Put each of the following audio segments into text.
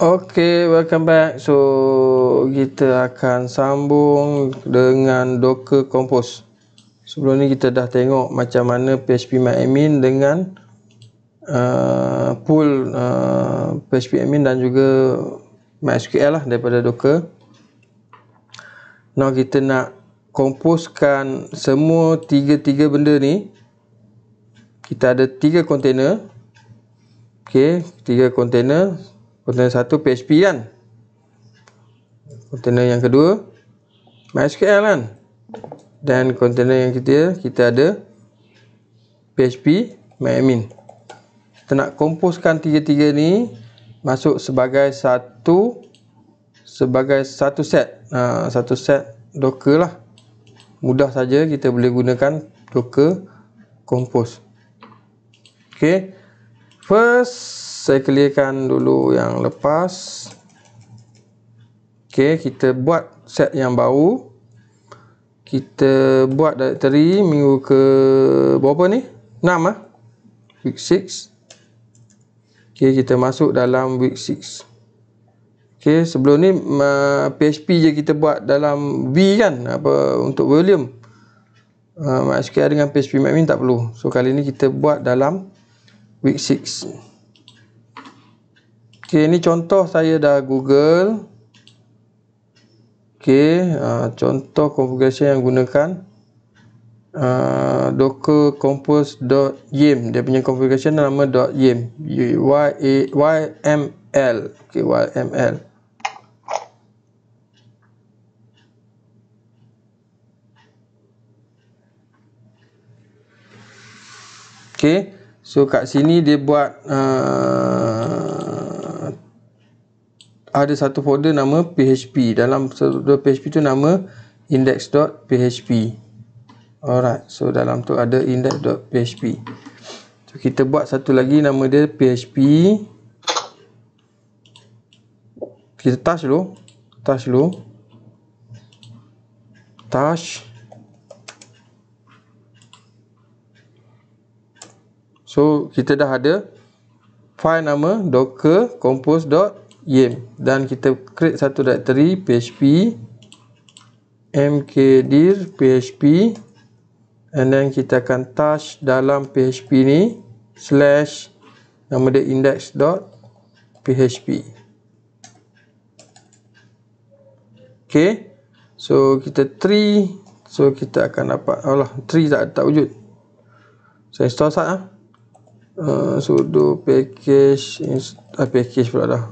Okay, welcome back. So, kita akan sambung dengan Docker Compose. Sebelum ni kita dah tengok macam mana PHP phpMyAdmin dengan uh, pool uh, phpMyAdmin dan juga MySQL lah daripada Docker. Now, kita nak kompuskan semua tiga-tiga benda ni kita ada tiga kontena, ok, tiga kontena. Kontena satu PHP kan container yang kedua MySQL kan dan kontena yang ketiga kita ada PHP MyAdmin kita nak kompuskan tiga-tiga ni masuk sebagai satu sebagai satu set uh, satu set docker lah mudah saja kita boleh gunakan joker compose ok first saya clearkan dulu yang lepas ok kita buat set yang baru kita buat directory minggu ke berapa ni 6 ah week 6 ok kita masuk dalam week 6 Okey, sebelum ni uh, PHP je kita buat dalam V kan apa untuk volume. Ah uh, MySQL dengan PHP admin tak perlu. So kali ni kita buat dalam week 6. Okey, ni contoh saya dah Google. Okey, uh, contoh configuration yang gunakan uh, docker compose.yaml. Dia punya configuration nama .yaml. Y A Y M L. Okey, Y M L. ok so kat sini dia buat uh, ada satu folder nama php dalam folder php tu nama index.php alright so dalam tu ada index.php so kita buat satu lagi nama dia php kita touch dulu touch dulu touch So kita dah ada file nama docker compose.yaml e dan kita create satu directory php mkdir php and then kita akan touch dalam php ni slash nama dia index.php Okay, so kita tree so kita akan dapat alah tree tak tak wujud saya so, install sat lah Ah, sudo package inst uh, ah, package pula dah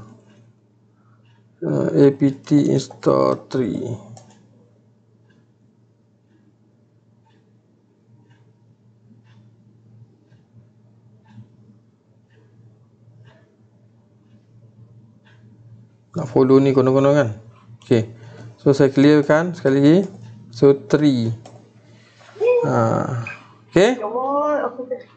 uh, ah, apt install 3 nak follow ni kono-kono kan ok so saya clear kan sekali lagi so 3 uh, ok ok ya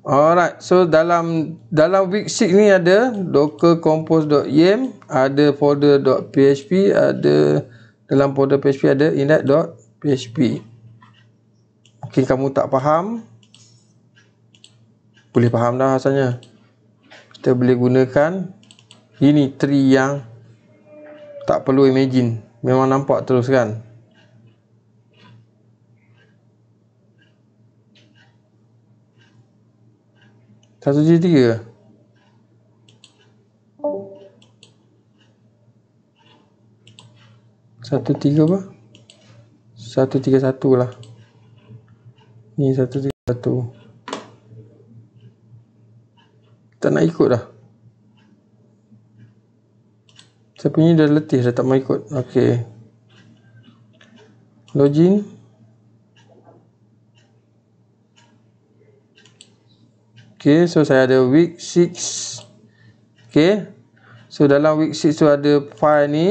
Alright, so dalam dalam Wixik ni ada docker-compose.yaml, ada folder.php, ada dalam folder.php ada index.php. Mungkin kamu tak faham. Boleh faham dah asalnya. Kita boleh gunakan ini tree yang tak perlu imagine. Memang nampak terus kan. Satu je tiga ke? Satu tiga apa? Satu tiga satu lah Ni satu tiga satu Tak nak ikut dah. Siapa ni dah letih dah tak mau ikut Okey. Login Login Okay, so saya ada week 6. Okay. So, dalam week 6 tu ada file ni.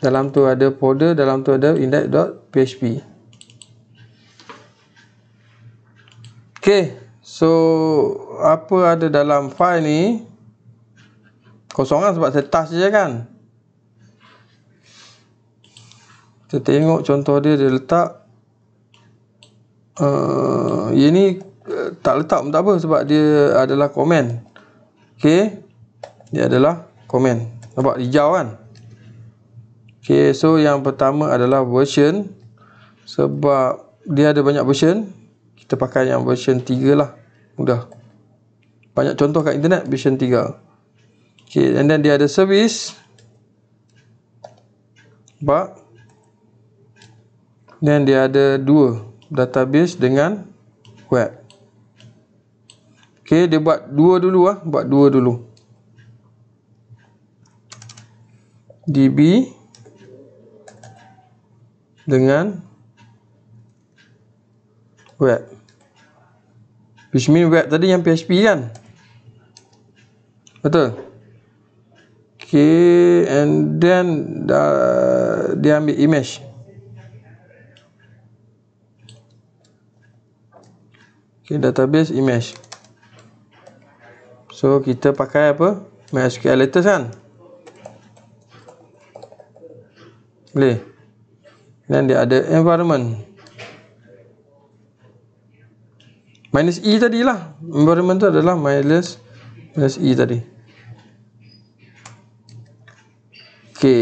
Dalam tu ada folder, dalam tu ada index.php. Okay. So, apa ada dalam file ni? Kosong kan sebab saya touch je kan? Kita tengok contoh dia, dia letak. Uh, ini tak letak pun tak apa sebab dia adalah komen ok dia adalah komen nampak hijau kan ok so yang pertama adalah version sebab dia ada banyak version kita pakai yang version 3 lah mudah banyak contoh kat internet version 3 ok and then dia ada service nampak then dia ada dua database dengan web Okey, dia buat dua dulu ah, buat dua dulu. DB dengan web. Which mean web tadi yang PHP kan? Betul. Okay, and then uh, dia ambil image. Okay, database image. So kita pakai apa? MySQL latest kan? Boleh. Dan dia ada environment. Minus E lah. Environment tu adalah minus minus E tadi. Okay.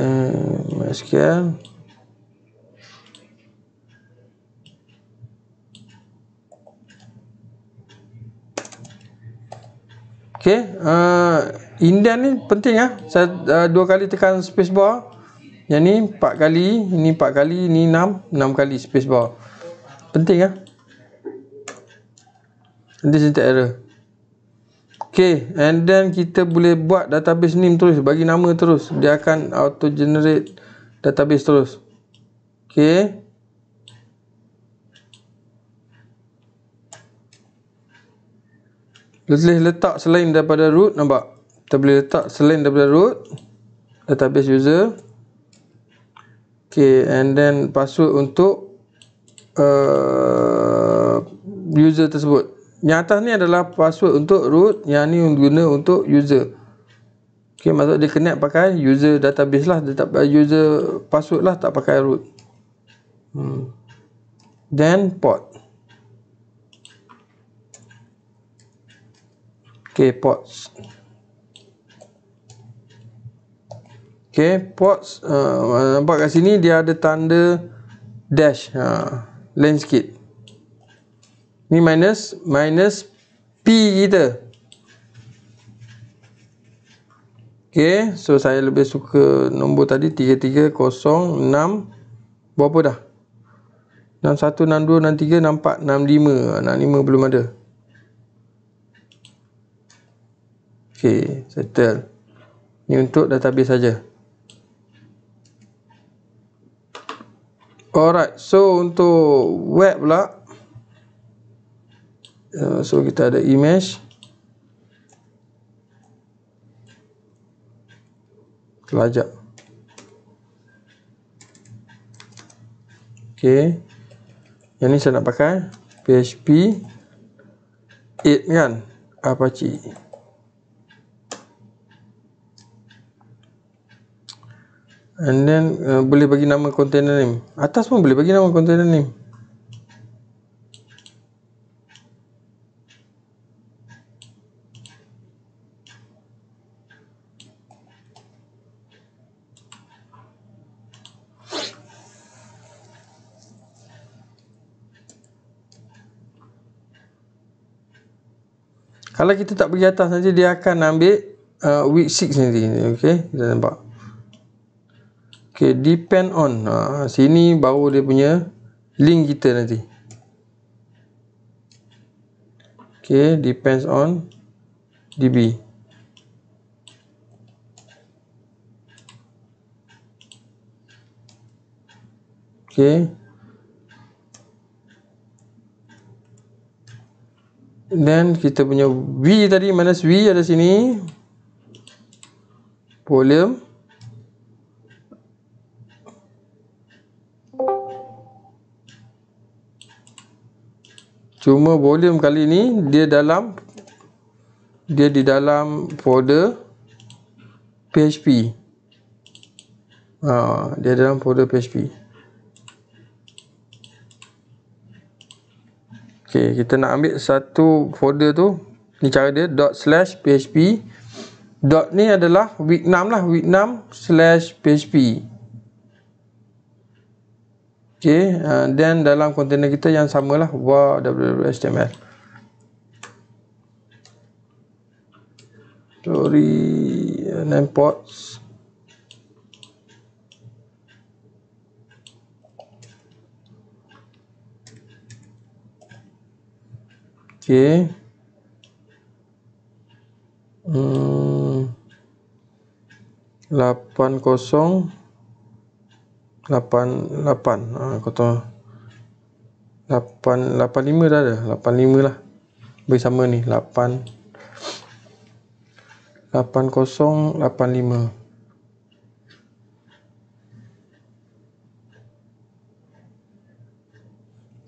Eh, MySQL. Okay, uh, indent ni penting lah ya. saya uh, dua kali tekan spacebar yang ni empat kali ini empat kali ini enam, enam kali space bar. penting lah ya. nanti saya tak error ok and then kita boleh buat database name terus bagi nama terus dia akan auto generate database terus Okay. ok boleh letak selain daripada root nampak kita boleh letak selain daripada root database user Okay, and then password untuk uh, user tersebut yang atas ni adalah password untuk root yang ni guna untuk user Okay, maksud dia connect pakai user database lah dia tak, user password lah tak pakai root hmm. then port okay, pods Okay, pods uh, nampak kat sini dia ada tanda dash uh, ha, landscape ni minus minus P kita Okay, so saya lebih suka nombor tadi 3306 berapa dah 61, 62, 63, 64, 65 65 belum ada Okey, settle. Ni untuk database saja. Alright, so untuk web pula uh, so kita ada image kelajak. Okey. Yang ni saya nak pakai PHP 8 kan? Apache. And then uh, boleh bagi nama container name. Atas pun boleh bagi nama container name. Kalau kita tak pergi atas nanti dia akan ambil uh, week 6 nanti. Okay. Kita nampak. Okay, depend on. Ha, sini baru dia punya link kita nanti. Okay, depends on DB. Okay. Then kita punya V tadi minus V ada sini. Volume cuma volume kali ni dia dalam dia di dalam folder PHP ha, dia dalam folder PHP ok kita nak ambil satu folder tu ni cara dia dot slash PHP dot ni adalah week 6 lah week 6 slash PHP Okay, uh, then dalam container kita yang samalah war.html story uh, name ports Okay. hmm 80 88 ha, kau tahu 8, 85 dah ada 85 lah beri sama ni 8 lima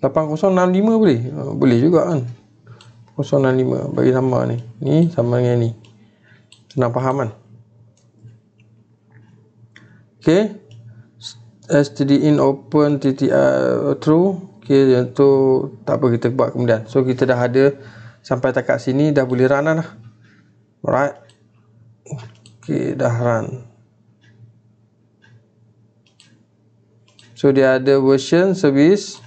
8065 boleh? Ha, boleh juga kan 065 bagi sama ni ni sama dengan ni senang faham kan? Okay stdin open ttr true ok yang tu tak apa kita buat kemudian so kita dah ada sampai takat sini dah boleh run lah alright ok dah run so dia ada version service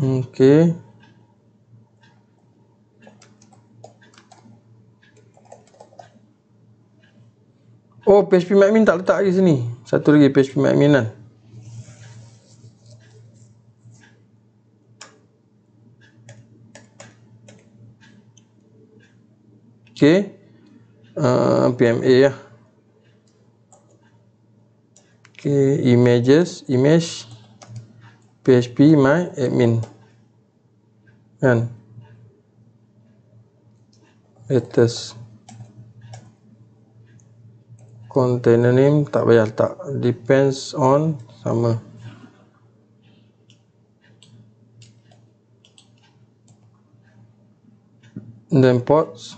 ok Oh PHP admin tak letak lagi sini Satu lagi PHP admin kan Okay uh, ah, PMA ya Okay images Image PHP my admin Kan Letters container name tak payah letak depends on sama then ports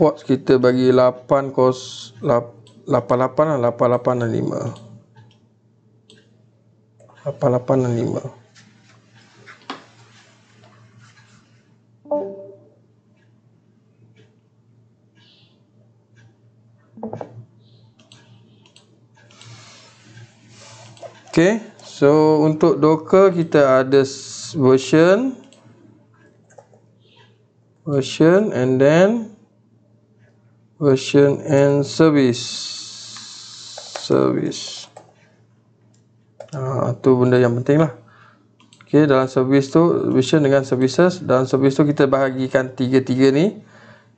ports kita bagi 8 kos 88 lah 88 dan 5 88 dan 5 Okay, so untuk docker kita ada version version and then version and service service ah, tu benda yang penting lah Okay, dalam service tu version dengan services dalam service tu kita bahagikan tiga-tiga ni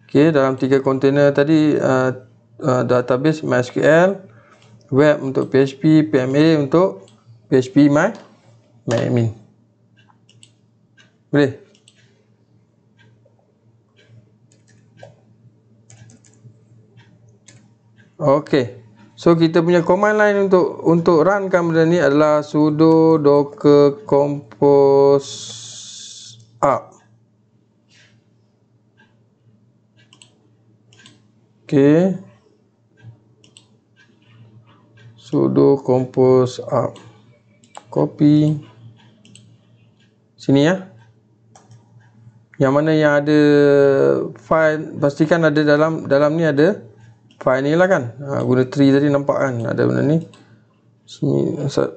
Okay, dalam tiga container tadi uh, uh, database MySQL web untuk PHP, PMA untuk PHP my my admin. Boleh. Okey. So kita punya command line untuk untuk runkan benda ni adalah sudo docker compose up. Okey sudo compose up ah, copy sini ya yang mana yang ada file pastikan ada dalam dalam ni ada file ni lah kan ha, guna tree tadi nampak kan ada benda ni sini saya,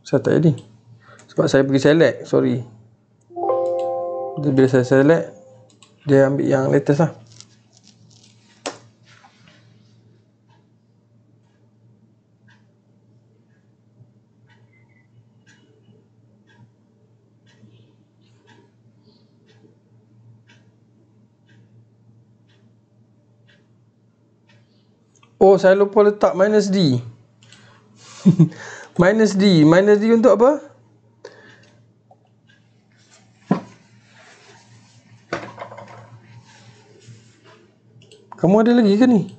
saya tak jadi sebab saya pergi select sorry bila saya select dia ambil yang latest lah Oh, saya lupa letak minus D. minus D. Minus D untuk apa? Kamu ada lagi ke ni?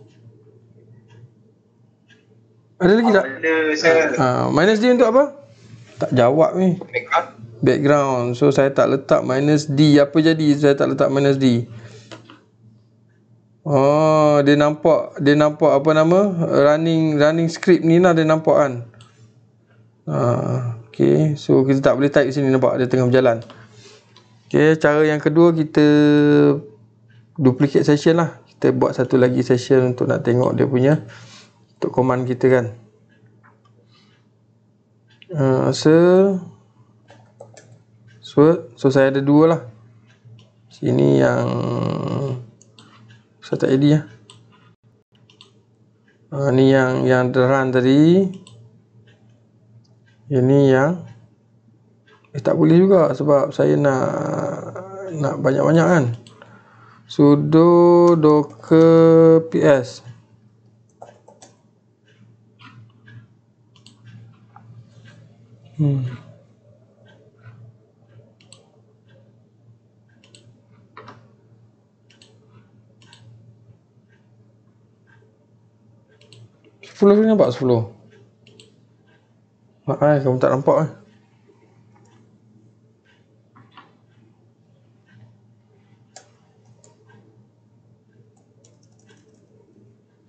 Ada lagi tak? Ha, minus D untuk apa? Tak jawab ni. Background. Background. So, saya tak letak minus D. Apa jadi saya tak letak minus D? Minus D. Oh, dia nampak dia nampak apa nama running running script ni lah dia nampak kan. Ha, okey. So kita tak boleh type sini nampak dia tengah berjalan. Okey, cara yang kedua kita duplicate session lah. Kita buat satu lagi session untuk nak tengok dia punya untuk command kita kan. Uh, so, so, so saya ada dua lah. Sini yang satu ID ya. Uh, ah, ni yang yang deran tadi. Ini yang eh, tak boleh juga sebab saya nak nak banyak-banyak kan. sudo docker ps Hmm. 10 tu nampak 10 Mak ai kamu tak nampak eh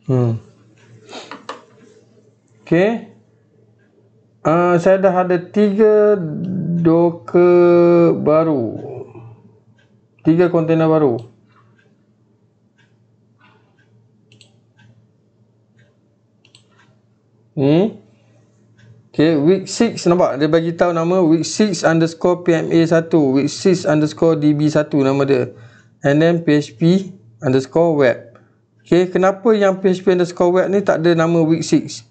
Hmm Okay uh, ah, Saya dah ada tiga Docker Baru tiga kontena baru ni hmm? Okay, week 6 nampak dia bagi tahu nama week 6 underscore PMA 1 week 6 underscore DB 1 nama dia and then PHP underscore web Okay, kenapa yang PHP underscore web ni tak ada nama week 6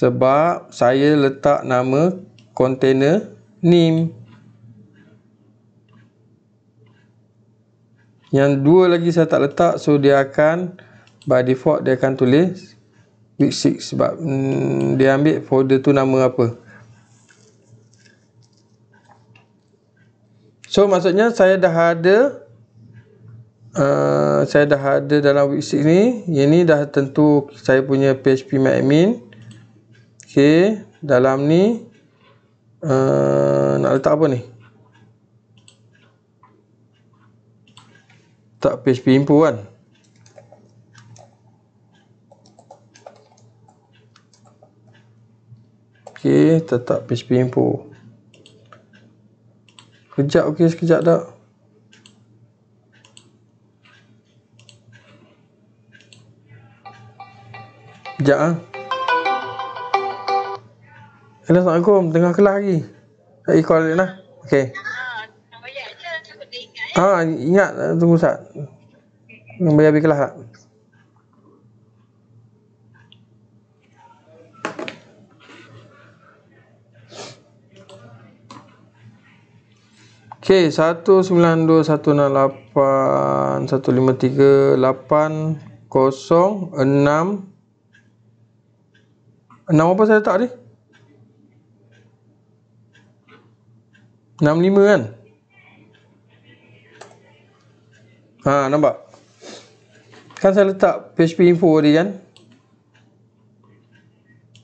sebab saya letak nama container name Yang dua lagi saya tak letak so dia akan by default dia akan tulis week 6 sebab mm, dia ambil folder tu nama apa. So maksudnya saya dah ada Uh, saya dah ada dalam week 6 ni yang ni dah tentu saya punya php admin Okay, dalam ni uh, nak letak apa ni tak PHP info kan ok tetap PHP info sekejap ok sekejap tak sekejap lah assalamualaikum tengah kelas lagi tak ikut adik lah ok Ah, ingat eh, tunggu Ustaz. Yang bayar habis kelas tak? Okey, kosong Enam enam apa saya letak ni? 65 kan? Ha nampak. Kan saya letak PHP info tadi kan.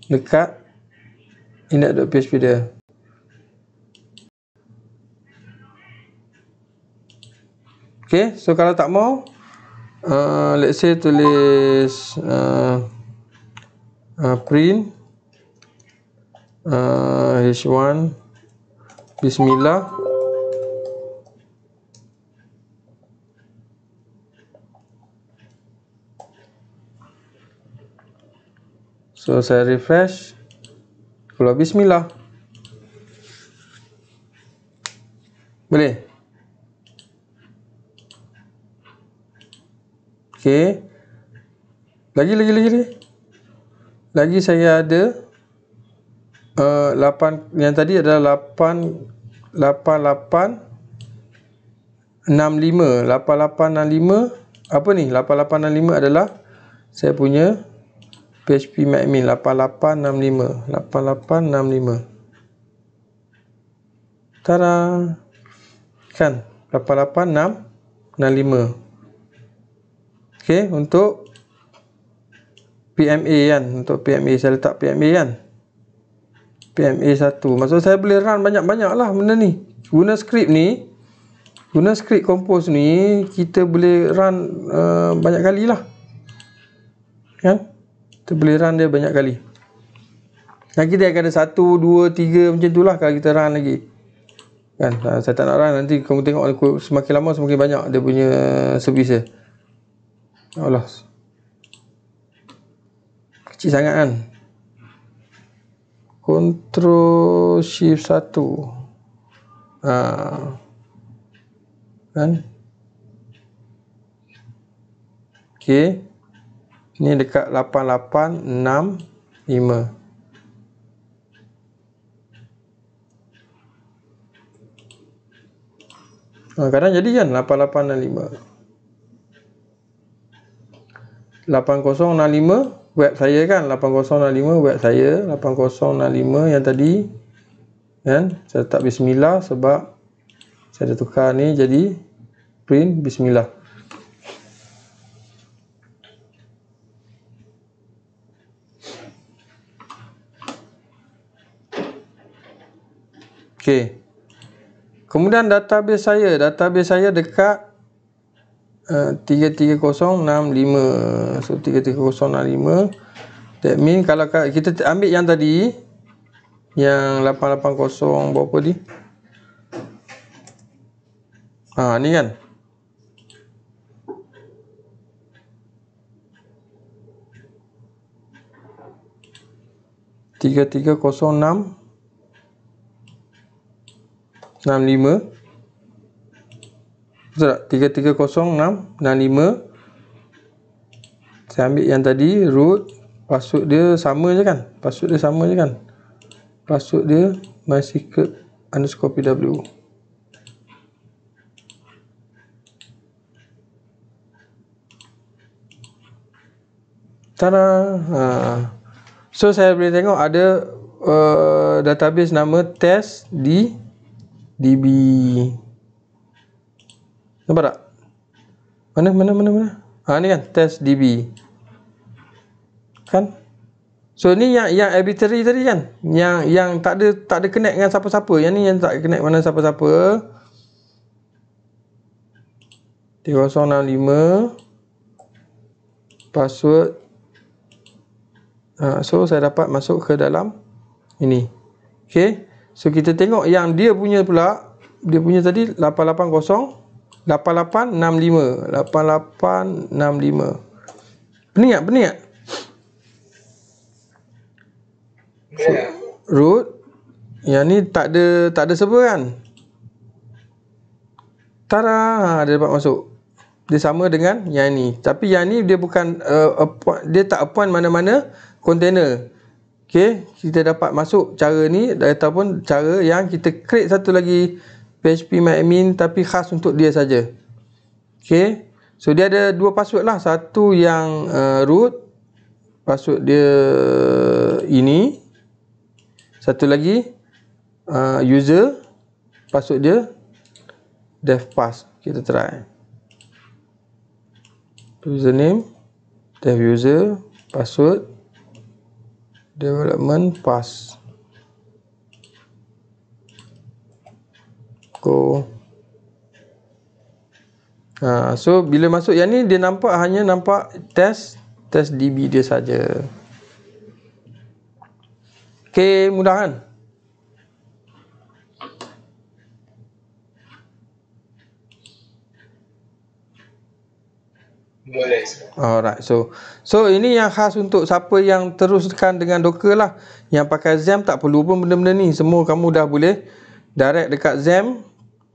Dekat index.php dia. Okay, so kalau tak mau uh, let's say tulis uh, uh, print uh, h1 bismillah So saya refresh. Kalau bismillah. Boleh. Okey. Lagi lagi lagi. Lagi saya ada uh, eh, 8 yang tadi adalah 8 8 8 8865 8865 apa ni 8865 adalah saya punya PHP MyAdmin 8865 8865 Tada Kan 8865 Ok untuk PMA kan Untuk PMA saya letak PMA kan PMA 1 Maksud saya boleh run banyak-banyak lah benda ni Guna skrip ni Guna skrip kompos ni Kita boleh run uh, banyak kali lah Kan yeah? Kita boleh run dia banyak kali Nanti kita akan ada satu, dua, tiga macam tu lah Kalau kita run lagi Kan ha, Saya tak nak run Nanti kamu tengok Semakin lama semakin banyak Dia punya servis dia Allah Kecil sangat kan Ctrl Shift 1 ha. Kan Okay ni dekat 8865 ha, ah, kadang jadi kan 8865 8065 web saya kan 8065 web saya 8065 yang tadi kan saya tak bismillah sebab saya dah tukar ni jadi print bismillah Okey. Kemudian database saya, database saya dekat uh, eh, 33065. So 33065. That mean kalau kita ambil yang tadi yang 880 berapa ni? Ah ha, ni kan. Tiga tiga kosong enam. Betul tak? 330, Saya ambil yang tadi root Password dia sama je kan? Password dia sama je kan? Password dia MySecret underscore PW Tada! Ha. So saya boleh tengok ada uh, database nama test di DB Nampak tak? Mana mana mana mana? Ah ha, ni kan test DB. Kan? So ni yang yang arbitrary tadi kan. Yang yang tak ada tak ada connect dengan siapa-siapa. Yang ni yang tak connect mana siapa-siapa. 365 password ha, so saya dapat masuk ke dalam ini. okay? So kita tengok yang dia punya pula Dia punya tadi 880 8865 8865 Pening tak? Pening tak? Yeah. Root Yang ni tak ada Tak ada server kan? Tara, Dia dapat masuk Dia sama dengan yang ni Tapi yang ni dia bukan uh, Dia tak appoint mana-mana Container Okay, kita dapat masuk cara ni ataupun cara yang kita create satu lagi PHP MyAdmin tapi khas untuk dia saja. Okay, so dia ada dua password lah. Satu yang uh, root, password dia ini. Satu lagi uh, user, password dia dev pass Kita try. Username, dev user, password development pass go ha, so bila masuk yang ni dia nampak hanya nampak test test db dia saja ok mudah kan Boleh. Alright. So so ini yang khas untuk siapa yang teruskan dengan docker lah. Yang pakai ZAM tak perlu pun benda-benda ni. Semua kamu dah boleh direct dekat ZAM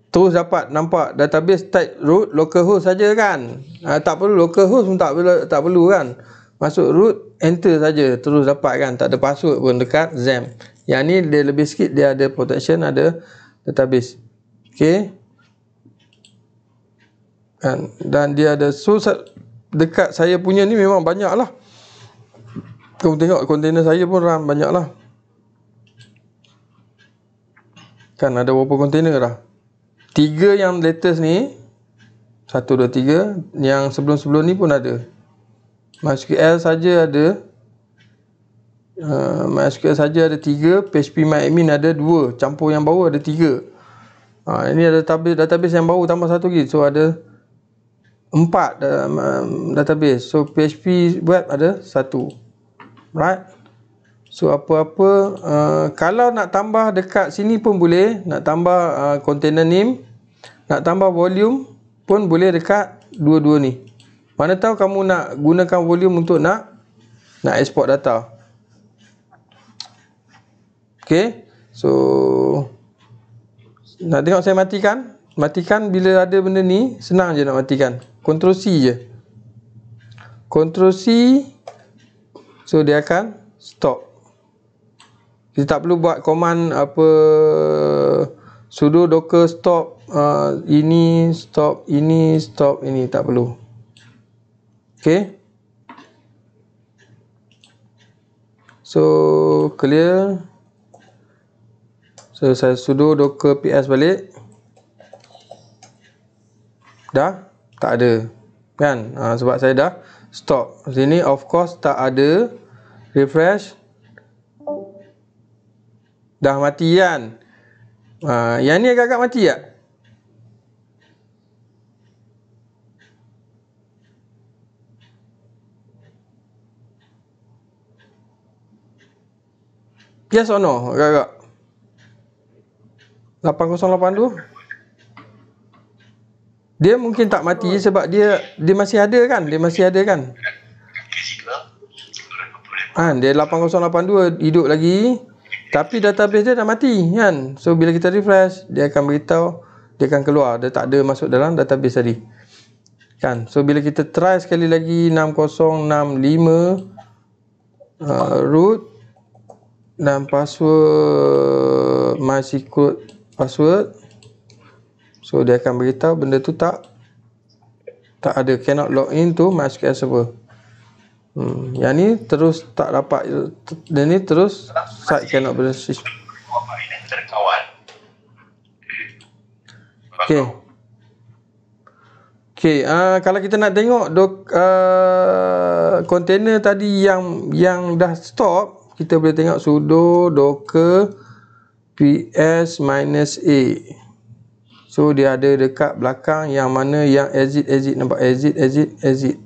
terus dapat nampak database type root localhost saja kan. Ha, tak perlu localhost pun tak perlu tak perlu kan. Masuk root enter saja terus dapat kan. Tak ada password pun dekat ZAM. Yang ni dia lebih sikit dia ada protection ada database. Okay. Dan, dan dia ada susah dekat saya punya ni memang banyak lah kau tengok kontainer saya pun ram banyak lah kan ada berapa kontainer lah tiga yang latest ni satu dua tiga yang sebelum-sebelum ni pun ada MySQL saja ada uh, MySQL saja ada tiga PHP MyAdmin ada dua campur yang bawah ada tiga uh, ini ada database, database yang bawah tambah satu lagi so ada empat um, database so php web ada satu right so apa-apa uh, kalau nak tambah dekat sini pun boleh nak tambah uh, container name nak tambah volume pun boleh dekat dua-dua ni mana tahu kamu nak gunakan volume untuk nak nak export data Okay, so nak tengok saya matikan matikan bila ada benda ni senang je nak matikan Ctrl C je. Ctrl C. So dia akan stop. Kita tak perlu buat command apa sudo docker stop uh, ini stop ini stop ini tak perlu. Okay. So clear. So saya sudo docker ps balik. Dah tak ada kan ha, sebab saya dah stop sini of course tak ada refresh dah mati kan ha, yang ni agak-agak mati tak yes or no agak-agak 808 tu dia mungkin tak mati sebab dia dia masih ada kan? Dia masih ada kan? Kan dia 8082 hidup lagi. Tapi database dia dah mati kan? So bila kita refresh, dia akan beritahu dia akan keluar dia tak ada masuk dalam database tadi. Kan? So bila kita try sekali lagi 6065 uh, root dan password MySQL password So dia akan beritahu benda tu tak tak ada cannot log in to MySQL server. Hmm, yang ni terus tak dapat dan ni terus site cannot persist. Okey. Okey, uh, ah, kalau kita nak tengok dok ah, container tadi yang yang dah stop, kita boleh tengok sudo docker ps-a. So dia ada dekat belakang yang mana yang exit exit nampak exit exit exit.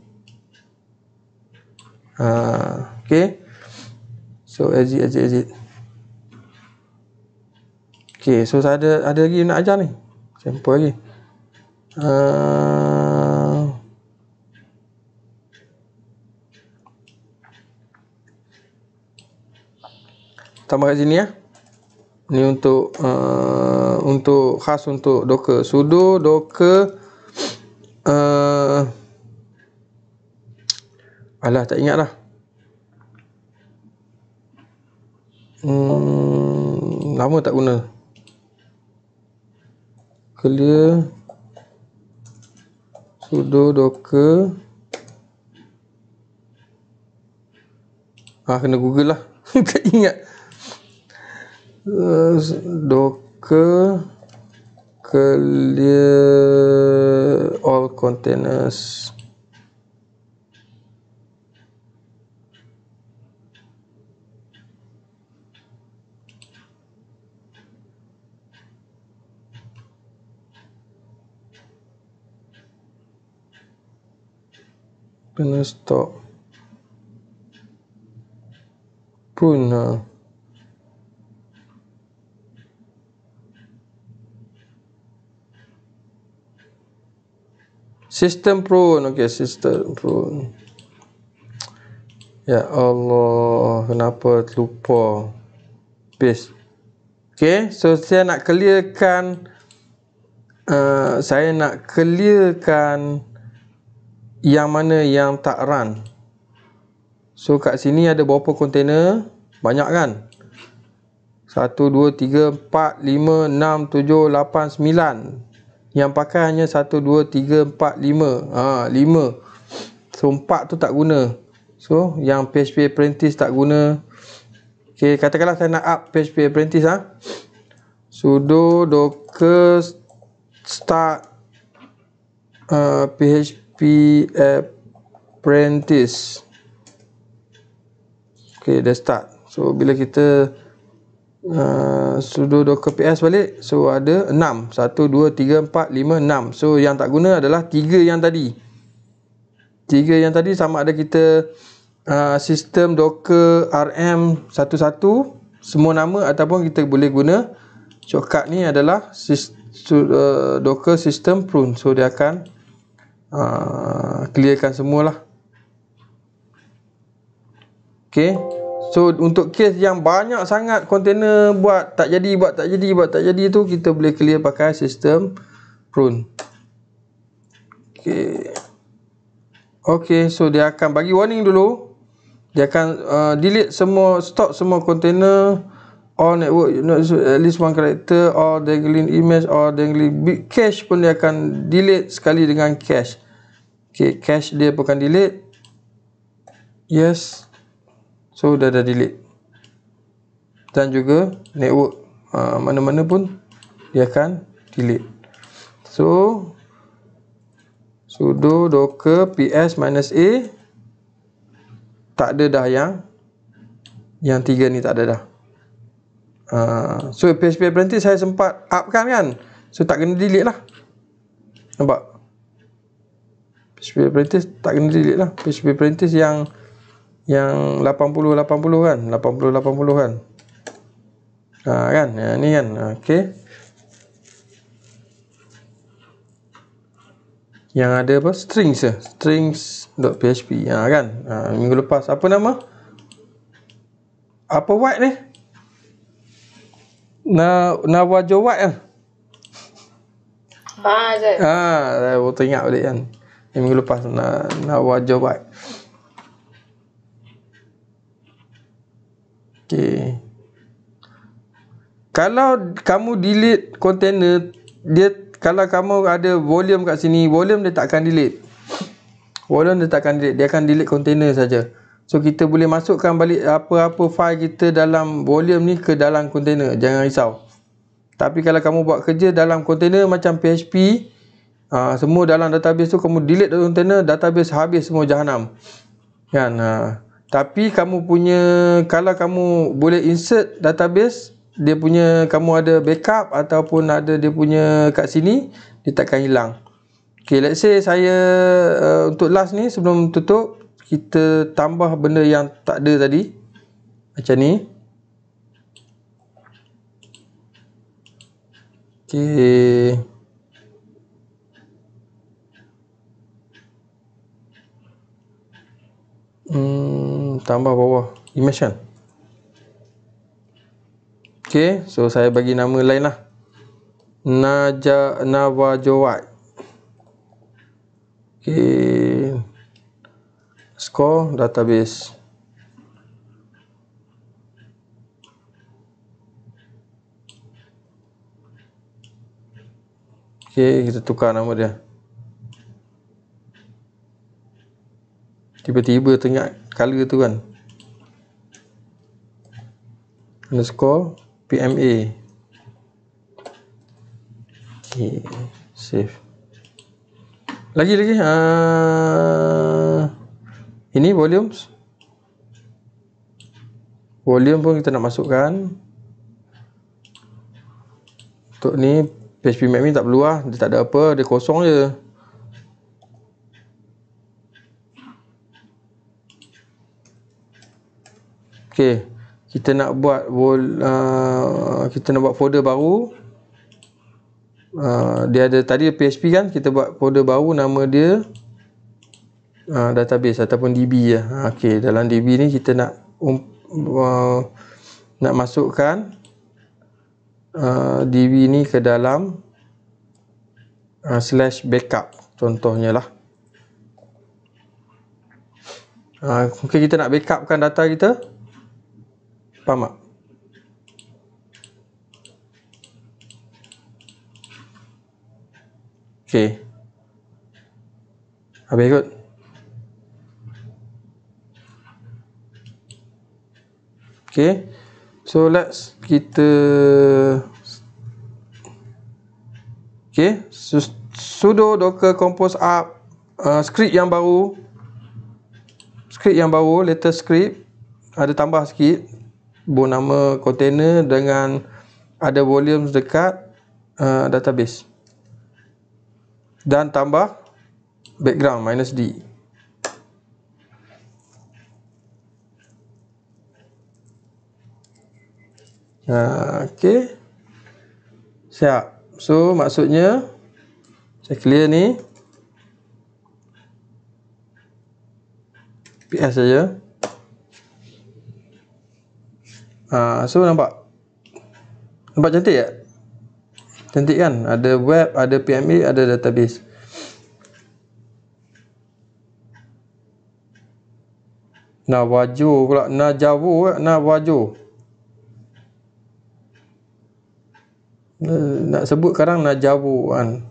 Ah ha, okey. So exit exit exit. Okey, so saya ada ada lagi nak ajar ni. Sample lagi. Ah ha, Tambah kat sini ya. Eh ni untuk uh, untuk khas untuk docker sudo docker uh, alah tak ingat lah hmm, lama tak guna clear sudo docker ah kena google lah tak ingat uh, docker clear all containers Kena stop. Prune lah. Sistem prone. Okay, sistem prone. Ya Allah, kenapa terlupa? paste. Okay, so saya nak clearkan uh, saya nak clearkan yang mana yang tak run. So kat sini ada berapa container? Banyak kan? 1, 2, 3, 4, 5, 6, 7, 8, 9 yang pakai hanya 1 2 3 4 5 ha 5 so 4 tu tak guna so yang PHP apprentice tak guna okey katakanlah saya nak up PHP apprentice ah ha. sudo docker start uh, ha, PHP apprentice okey dah start so bila kita Ah, sudo docker ps balik so ada 6 1 2 3 4 5 6 so yang tak guna adalah 3 yang tadi 3 yang tadi sama ada kita uh, sistem docker rm 11 semua nama ataupun kita boleh guna shortcut ni adalah sist, su, uh, docker system prune so dia akan uh, clearkan semualah Okay. So untuk kes yang banyak sangat kontena buat tak jadi buat tak jadi buat tak jadi tu kita boleh clear pakai sistem prune. Okey. Okey, so dia akan bagi warning dulu. Dia akan uh, delete semua stop semua kontena all network not at least one character or dangling image or dangling big cache pun dia akan delete sekali dengan cache. Okey, cache dia bukan delete. Yes. So dah dah delete. Dan juga network ah, mana-mana uh, pun dia akan delete. So sudo docker ps-a minus tak ada dah yang yang tiga ni tak ada dah. Uh, so PHP berhenti saya sempat up kan kan. So tak kena delete lah. Nampak? PHP Apprentice tak kena delete lah PHP Apprentice yang yang 80-80 kan 80-80 kan ha, kan, yang ha, ni kan ha, ok yang ada apa, strings je strings.php, ha, kan ha, minggu lepas, apa nama apa white ni na na wajah white kan ah, ha, saya baru teringat balik kan minggu lepas, na, na wajah white Okay. Kalau kamu delete container, dia kalau kamu ada volume kat sini, volume dia tak akan delete. Volume dia tak akan delete, dia akan delete container saja. So kita boleh masukkan balik apa-apa file kita dalam volume ni ke dalam container, jangan risau. Tapi kalau kamu buat kerja dalam container macam PHP, uh, ah, semua dalam database tu kamu delete dalam container, database habis semua jahanam. Kan? Uh, tapi kamu punya kalau kamu boleh insert database dia punya kamu ada backup ataupun ada dia punya kat sini dia takkan hilang. Okay let's say saya uh, untuk last ni sebelum tutup kita tambah benda yang tak ada tadi macam ni. Okay. Hmm tambah bawah image kan ok so saya bagi nama lain lah Naja, Nava Jowat ok score database ok kita tukar nama dia tiba-tiba teringat Kali tu kan underscore PMA ok save lagi lagi uh, ini volumes volume pun kita nak masukkan untuk ni PHP map ni tak perlu lah dia tak ada apa dia kosong je Okey, kita nak buat vol, uh, kita nak buat folder baru. Uh, dia ada tadi PHP kan, kita buat folder baru nama dia uh, database ataupun DB ya. Ah, okey, dalam DB ni kita nak um, uh, nak masukkan uh, DB ni ke dalam uh, slash backup contohnya lah. Uh, mungkin kita nak backupkan data kita Faham tak? Okay. Habis kot. Okay. So, let's kita... Okay. So, sudo docker compose up uh, script yang baru. Script yang baru, latest script. Ada tambah sikit bot nama container dengan ada volumes dekat uh, database dan tambah background minus d uh, ok siap so maksudnya saya clear ni PS saja Ha, so nampak nampak cantik tak? Cantik kan? Ada web, ada PME, ada database. Nah wajo, pula, nah jawu, nah wajo. Eh, nak sebut sekarang nak jawu kan.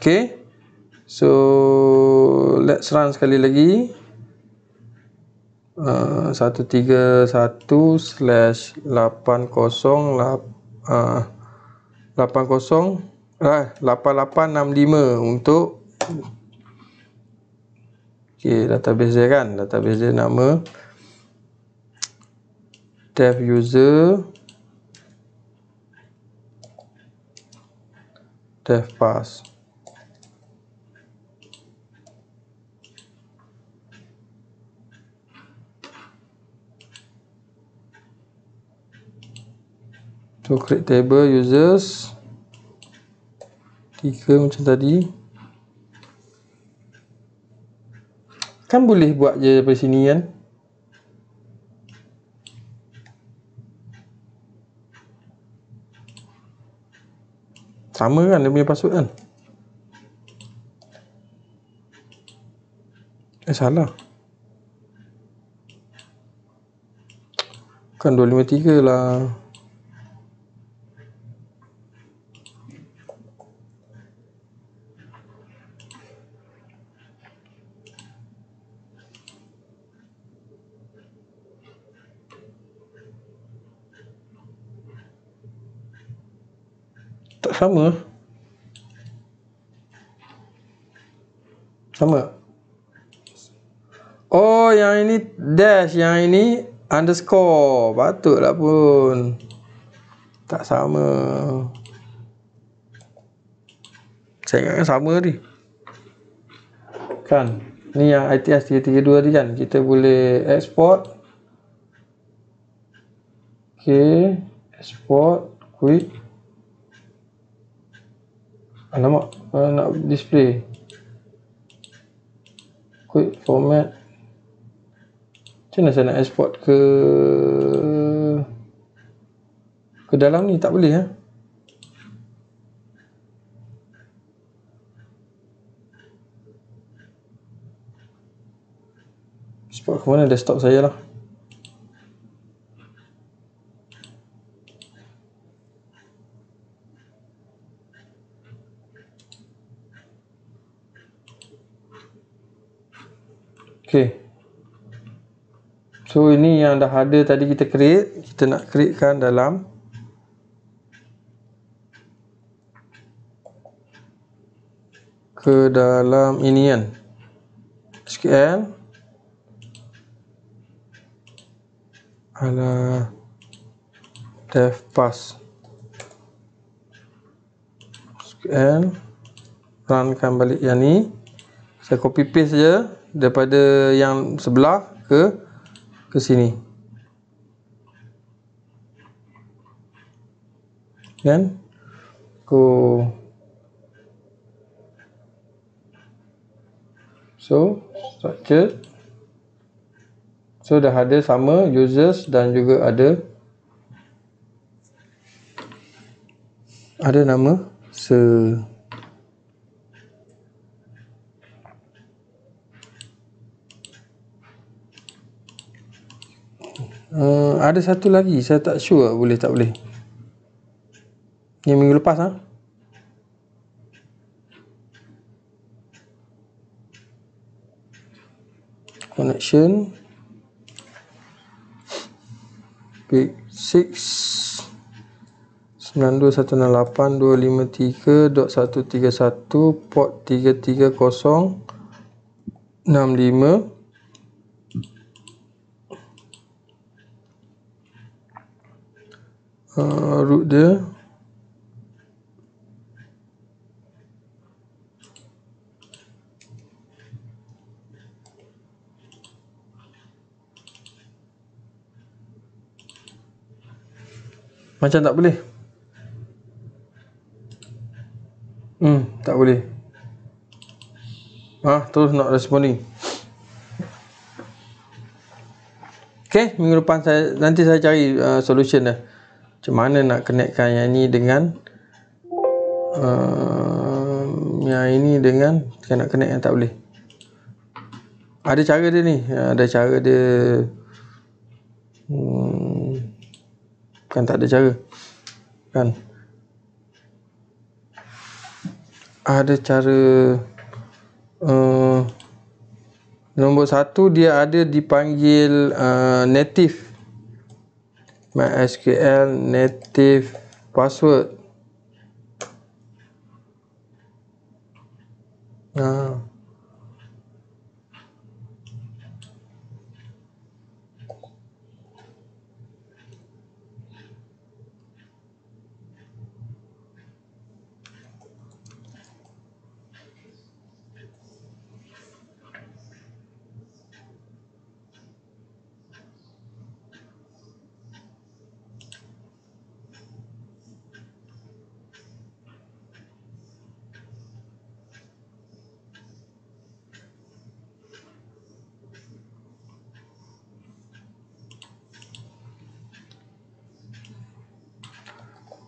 Okay. So let's run sekali lagi uh, 131/80 lah, ah, eh, untuk okey database dia kan database dia nama dev user dev pass So create table users tiga macam tadi. Kan boleh buat je daripada sini kan? Sama kan dia punya password kan? Eh salah. Kan 253 lah. sama sama oh yang ini dash yang ini underscore patutlah pun tak sama saya ingatkan sama tadi kan ni yang ITS 332 tadi kan kita boleh export Okay, export quick Alamak, ah, uh, ah, nak display. Quick format. Macam mana saya nak export ke ke dalam ni tak boleh ya? Export ke mana desktop saya lah. Okey. So ini yang dah ada tadi kita create, kita nak createkan dalam ke dalam ini kan. SQL ala dev pass SQL runkan balik yang ni. Saya copy paste saja daripada yang sebelah ke ke sini kan ko so structure so dah ada sama users dan juga ada ada nama se so, Uh, ada satu lagi saya tak sure boleh tak boleh. Yang minggu lepas ah. Ha? Connection. Pick 6 92168253.131 port 3306 uh, ah, root dia macam tak boleh hmm tak boleh ha terus nak responding ok minggu depan saya, nanti saya cari uh, solution dah macam mana nak connectkan yang ni dengan uh, yang ini dengan saya nak connect yang tak boleh ada cara dia ni ada cara dia hmm, kan tak ada cara kan ada cara uh, nombor satu dia ada dipanggil uh, native MySQL native password. Ah.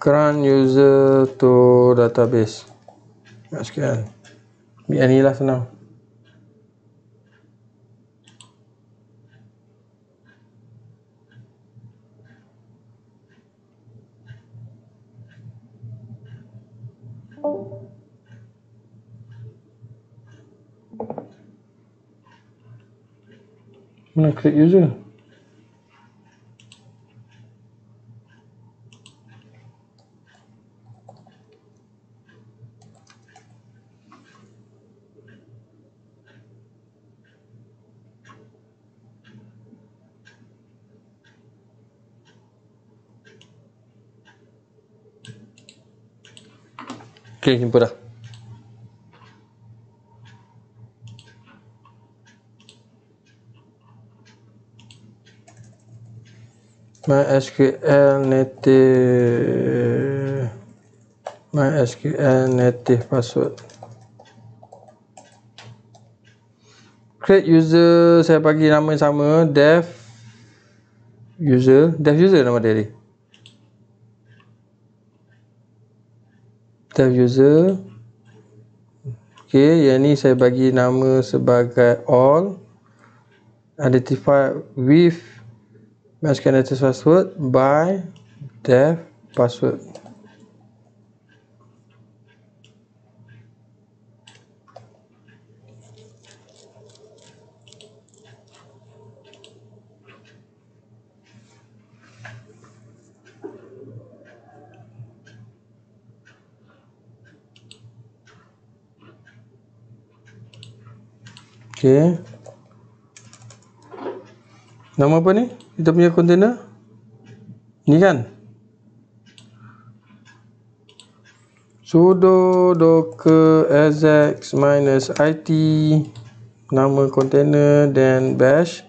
current user to database sekian biar ni lah senang I'm going user. Ok, jumpa dah. MySQL native MySQL native password create user saya bagi nama yang sama dev user dev user nama dia ni dev user Okay, yang ni saya bagi nama sebagai all identify with masking status password by dev password Okey. Nama apa ni? Kita punya container. Ni kan? sudo docker exec minus it nama container dan bash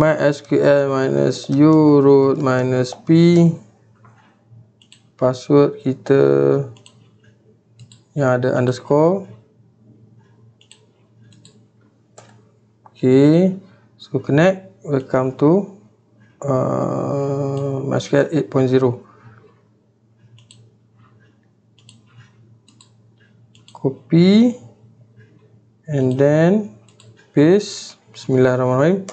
mysql minus u root minus p password kita yang ada underscore okay so connect welcome to uh, mashcat 8.0 copy and then paste bismillahirrahmanirrahim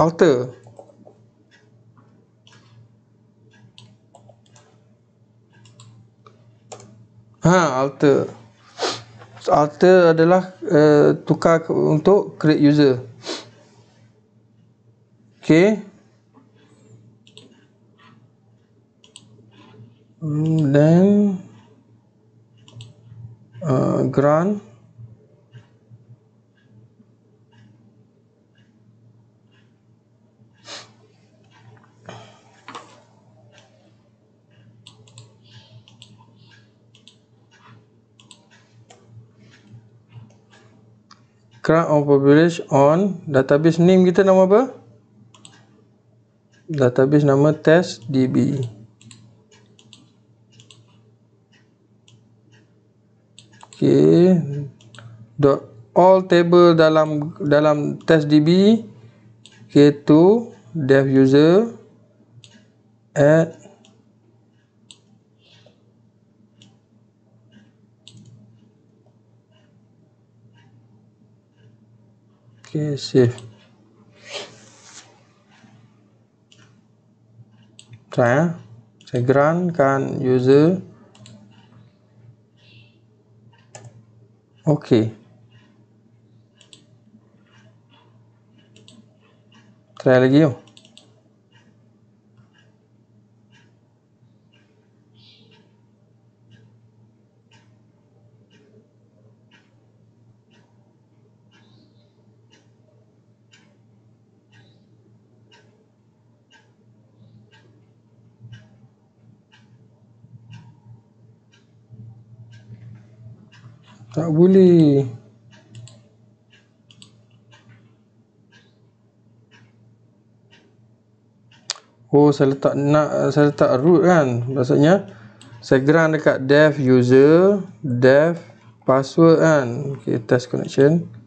alter ha alter alter adalah uh, tukar untuk create user okey hmm, then uh, grant publish on database name kita nama apa? Database nama test DB. Okay. Dot all table dalam dalam test DB. Okay, to dev user at esquecer. Saya, ah. saya grantkan user. Okey. Try lagi yuk. Tak boleh. Oh, saya letak nak saya letak root kan. Maksudnya saya geram dekat dev user dev password kan. Okey, test connection. Okay.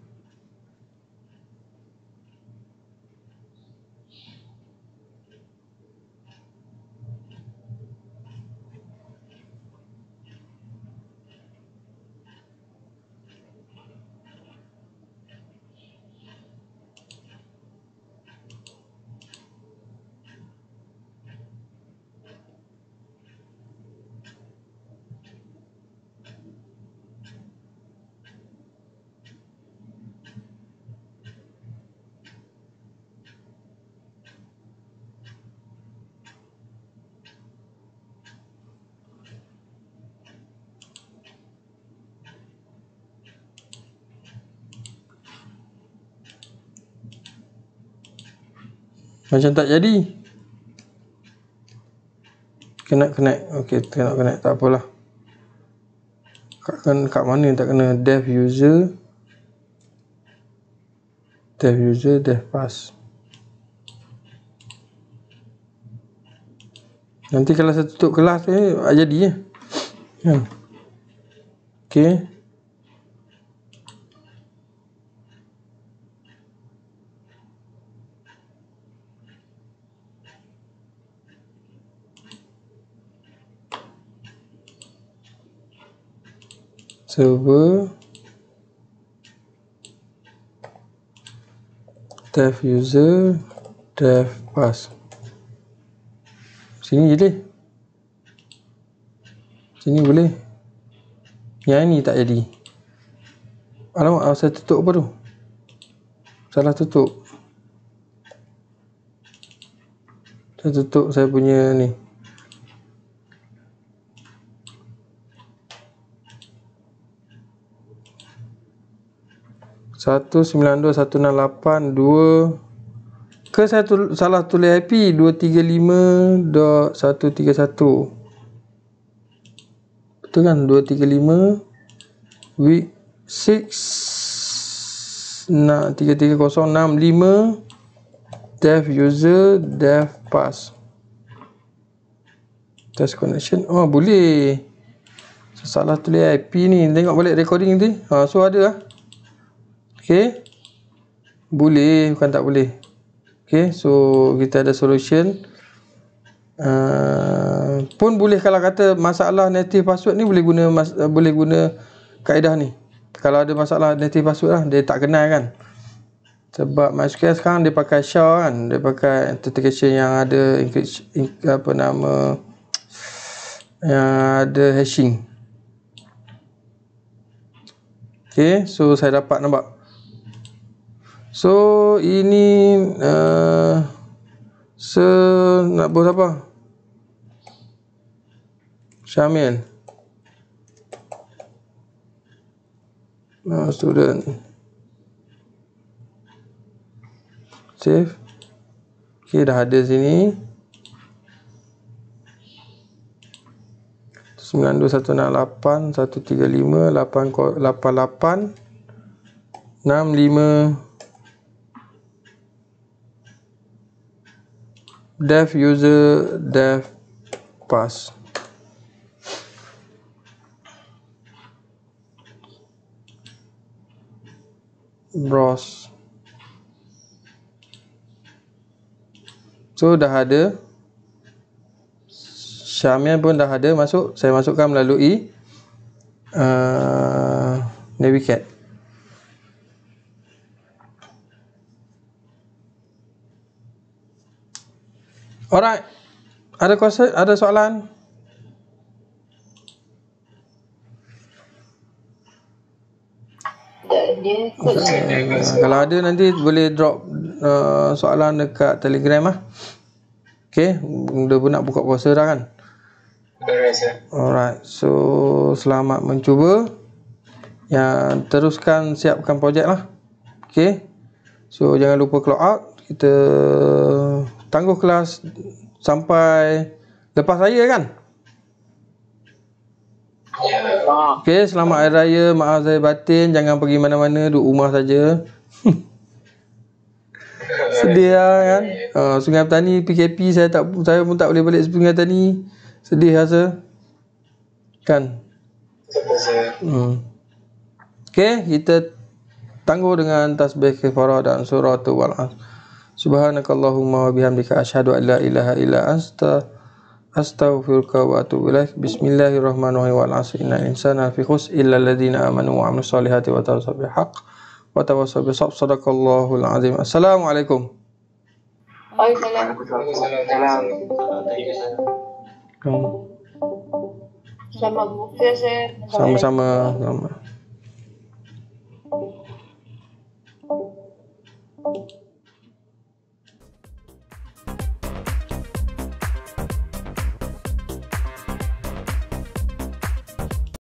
Macam tak jadi. Kena kena, Okey, kena kena tak apalah. Kat kan kat mana tak kena dev user dev user dev pass. Nanti kalau saya tutup kelas ni eh, jadi je. Ya. Kan? Okey. server dev user dev pass sini je deh sini boleh yang ni tak jadi alamak ah, saya tutup apa tu salah tutup saya tutup saya punya ni 1, 9, 2, 1, 6, 8, 2 Ke saya tul salah tulis IP 2, 3, 5, 2, 1, 3, 1 Betul kan? 2, 3, 5 Week 6 Nak 3, 3, 0, 6, 5 Dev user Dev pass Test connection Oh boleh Salah tulis IP ni Tengok balik recording ni ha, ah, So ada lah Okay, boleh bukan tak boleh Okay, so kita ada solution Uh, pun boleh kalau kata masalah native password ni boleh guna mas, uh, boleh guna kaedah ni kalau ada masalah native password lah dia tak kenal kan sebab MySQL sekarang dia pakai SHA kan dia pakai authentication yang ada apa nama yang ada hashing Okay, so saya dapat nampak So ini uh, se nak buat apa? Syamil. Nah, student. Save. Okey, dah ada sini. 92168135888 65 dev user dev pass Bros. so dah ada Syamian pun dah ada masuk saya masukkan melalui uh, navicat Orang Ada kuasa? Ada soalan? Okay. Kalau ada nanti boleh drop uh, soalan dekat telegram lah. Okay. Dia pun nak buka kuasa dah kan? Alright. So, selamat mencuba. ya teruskan siapkan projek lah. Okay. So, jangan lupa clock out. Kita tangguh kelas sampai lepas saya kan? Okey, selamat hari raya, maaf saya batin, jangan pergi mana-mana, duduk rumah saja. Sedih lah kan? Uh, Sungai Petani PKP saya tak saya pun tak boleh balik Sungai Petani. Sedih rasa. Kan? Hmm. Okey, kita tangguh dengan tasbih kefarah dan surah tu wal'an. Subhanakallahumma wa bihamdika ashhadu an la ilaha illa anta astaghfiruka wa atubu ilaik. Bismillahirrahmanirrahim. Wal 'asri innal insana lafii khusr illa alladziina aamanuu wa 'amilus shalihaati wa tawassaw bil haqq wa tawassaw bis sabr. Shadaqallahul 'adzim. Assalamu alaikum. Waalaikumsalam. Assalamualaikum. Sama sama. Sama sama.